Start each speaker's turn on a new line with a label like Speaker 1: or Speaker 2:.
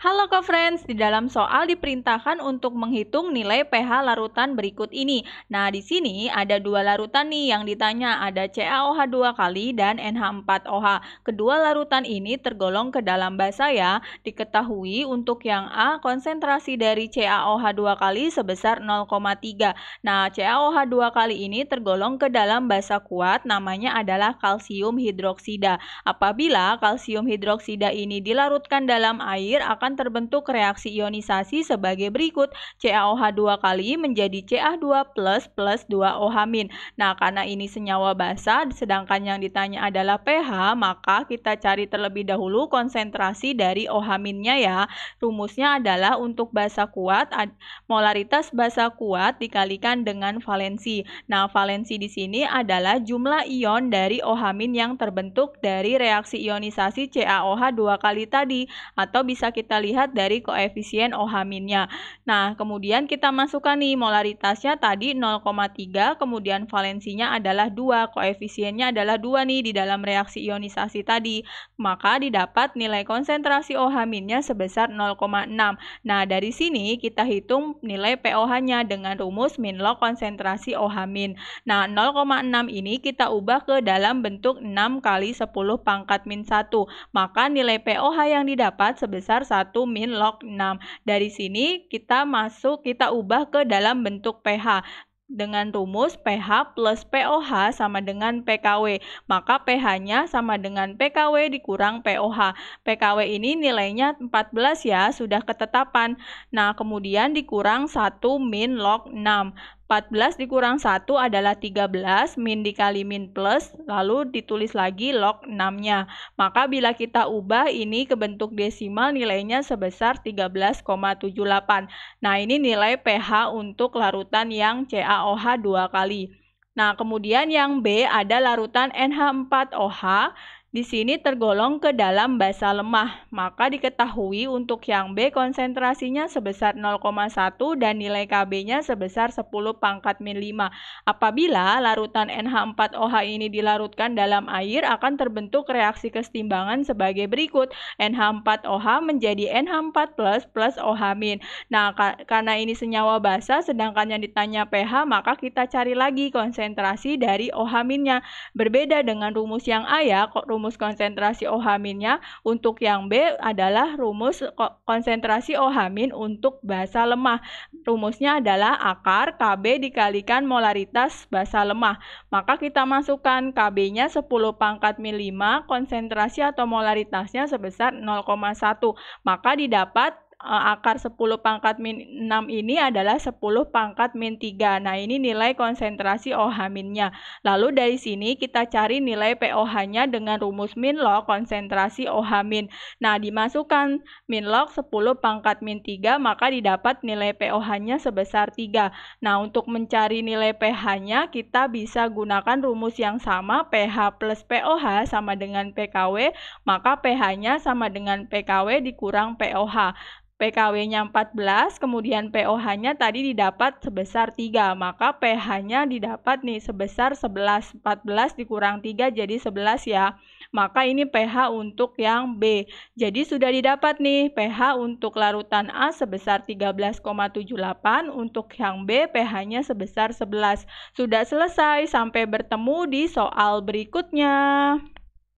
Speaker 1: Halo Kak Friends, di dalam soal diperintahkan untuk menghitung nilai pH larutan berikut ini. Nah, di sini ada dua larutan nih yang ditanya, ada CaOH 2 kali dan NH4OH. Kedua larutan ini tergolong ke dalam basa ya. Diketahui untuk yang A konsentrasi dari CaOH 2 kali sebesar 0,3. Nah, CaOH 2 kali ini tergolong ke dalam basa kuat namanya adalah kalsium hidroksida. Apabila kalsium hidroksida ini dilarutkan dalam air akan akan terbentuk reaksi ionisasi sebagai berikut. CaOH2 kali menjadi CA2 plus plus 2OH min. Nah, karena ini senyawa basa, sedangkan yang ditanya adalah pH, maka kita cari terlebih dahulu konsentrasi dari OH minnya ya. Rumusnya adalah untuk basa kuat, molaritas basa kuat dikalikan dengan valensi. Nah, valensi di sini adalah jumlah ion dari OH min yang terbentuk dari reaksi ionisasi CaOH dua kali tadi. Atau bisa kita lihat dari koefisien OH-nya. Nah, kemudian kita masukkan nih molaritasnya tadi 0,3, kemudian valensinya adalah 2, koefisiennya adalah 2 nih di dalam reaksi ionisasi tadi. Maka didapat nilai konsentrasi OH-nya sebesar 0,6. Nah, dari sini kita hitung nilai POH-nya dengan rumus min log konsentrasi OH-. Nah, 0,6 ini kita ubah ke dalam bentuk 6 kali 10 pangkat min 1. Maka nilai POH yang didapat sebesar 1 1 min log 6. Dari sini kita masuk, kita ubah ke dalam bentuk pH dengan rumus pH plus POH sama dengan PKW. Maka pH-nya sama dengan PKW dikurang POH. PKW ini nilainya 14 ya, sudah ketetapan. Nah, kemudian dikurang 1 min log 6. 14 dikurang 1 adalah 13, min dikali min plus, lalu ditulis lagi log 6-nya. Maka bila kita ubah ini ke bentuk desimal nilainya sebesar 13,78. Nah ini nilai pH untuk larutan yang CaOH dua kali. Nah kemudian yang B ada larutan NH4OH di sini tergolong ke dalam basa lemah, maka diketahui untuk yang B konsentrasinya sebesar 0,1 dan nilai KB-nya sebesar 10 pangkat min 5. Apabila larutan NH4OH ini dilarutkan dalam air, akan terbentuk reaksi kesetimbangan sebagai berikut. NH4OH menjadi NH4 plus plus OH min. Nah, karena ini senyawa basa, sedangkan yang ditanya pH, maka kita cari lagi konsentrasi dari OH minnya. Berbeda dengan rumus yang A ya, kok rumus rumus konsentrasi OH-nya. Untuk yang B adalah rumus konsentrasi OH- untuk basa lemah. Rumusnya adalah akar KB dikalikan molaritas basa lemah. Maka kita masukkan KB-nya 10 pangkat min 5, konsentrasi atau molaritasnya sebesar 0,1. Maka didapat Eh, akar 10 pangkat min 6 ini adalah 10 pangkat min 3. Nah, ini nilai konsentrasi OH minnya. Lalu dari sini kita cari nilai POH-nya dengan rumus min log konsentrasi OH min. Nah, dimasukkan min log 10 pangkat min 3, maka didapat nilai POH-nya sebesar 3. Nah, untuk mencari nilai pH-nya, kita bisa gunakan rumus yang sama, pH plus POH sama dengan PKW, maka pH-nya sama dengan PKW dikurang POH. PKW-nya 14, kemudian POH-nya tadi didapat sebesar 3, maka PH-nya didapat nih sebesar 11, 14 dikurang 3 jadi 11 ya. Maka ini PH untuk yang B. Jadi sudah didapat nih PH untuk larutan A sebesar 13,78, untuk yang B PH-nya sebesar 11. Sudah selesai, sampai bertemu di soal berikutnya.